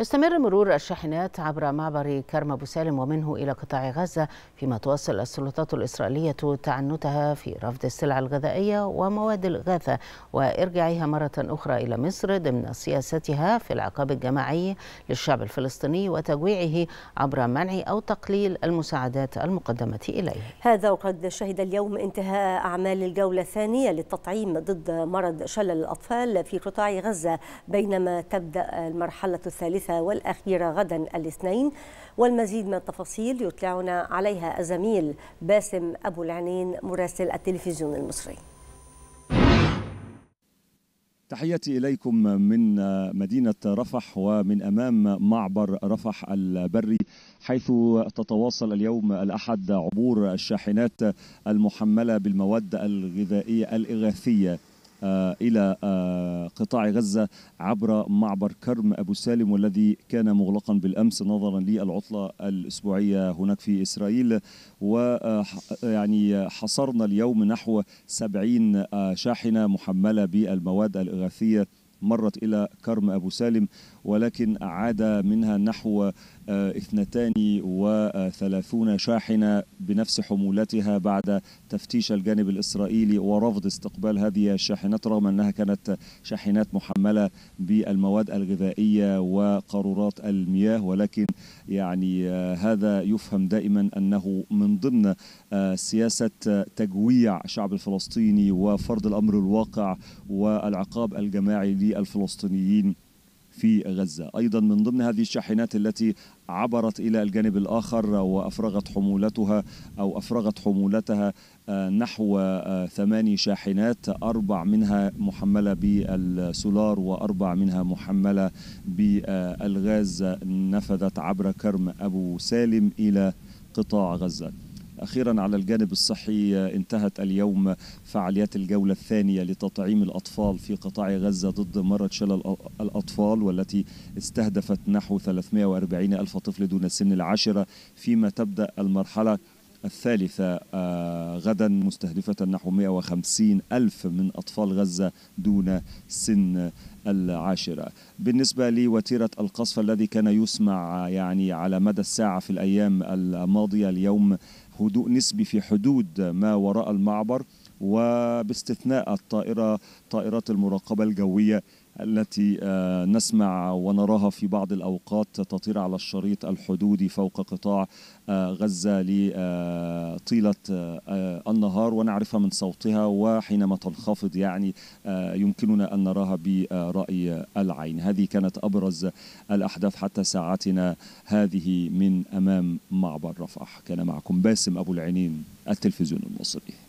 يستمر مرور الشاحنات عبر معبر كرم أبو سالم ومنه إلى قطاع غزة فيما تواصل السلطات الإسرائيلية تعنتها في رفض السلع الغذائية ومواد الاغاثه وإرجاعها مرة أخرى إلى مصر ضمن سياستها في العقاب الجماعي للشعب الفلسطيني وتجويعه عبر منع أو تقليل المساعدات المقدمة إليه هذا وقد شهد اليوم انتهاء أعمال الجولة الثانية للتطعيم ضد مرض شلل الأطفال في قطاع غزة بينما تبدأ المرحلة الثالثة الثالثة والأخيرة غدا الاثنين والمزيد من التفاصيل يطلعنا عليها الزميل باسم أبو العنين مراسل التلفزيون المصري تحياتي إليكم من مدينة رفح ومن أمام معبر رفح البري حيث تتواصل اليوم الأحد عبور الشاحنات المحملة بالمواد الغذائية الإغاثية آه، إلى آه، قطاع غزة عبر معبر كرم أبو سالم والذي كان مغلقا بالأمس نظرا للعطلة الأسبوعية هناك في إسرائيل ويعني آه، حصرنا اليوم نحو 70 شاحنة محملة بالمواد الإغاثية مرت إلى كرم أبو سالم ولكن عاد منها نحو آه، اثنتان وثلاثون شاحنة بنفس حمولتها بعد تفتيش الجانب الإسرائيلي ورفض استقبال هذه الشاحنات رغم أنها كانت شاحنات محملة بالمواد الغذائية وقارورات المياه ولكن يعني آه، هذا يفهم دائما أنه من ضمن آه، سياسة تجويع الشعب الفلسطيني وفرض الأمر الواقع والعقاب الجماعي للفلسطينيين في غزة أيضا من ضمن هذه الشاحنات التي عبرت إلى الجانب الآخر وأفرغت حمولتها أو أفرغت حمولتها آه، نحو آه، ثماني شاحنات أربع منها محملة بالسولار وأربع منها محملة بالغاز نفذت عبر كرم أبو سالم إلى قطاع غزة أخيرا على الجانب الصحي انتهت اليوم فعاليات الجولة الثانية لتطعيم الأطفال في قطاع غزة ضد مرض شلل الأطفال والتي استهدفت نحو 340 ألف طفل دون سن العشرة فيما تبدأ المرحلة الثالثة آه، غدا مستهدفة نحو 150 ألف من أطفال غزة دون سن العاشرة بالنسبة لوتيرة القصف الذي كان يسمع يعني على مدى الساعة في الأيام الماضية اليوم هدوء نسبي في حدود ما وراء المعبر وباستثناء الطائرة طائرات المراقبة الجوية التي آه، نسمع ونراها في بعض الأوقات تطير على الشريط الحدودي فوق قطاع آه، غزة لطيلة آه، النهار ونعرفها من صوتها وحينما تنخفض يعني يمكننا أن نراها برأي العين هذه كانت أبرز الأحداث حتى ساعتنا هذه من أمام معبر رفح كان معكم باسم أبو العينين التلفزيون المصري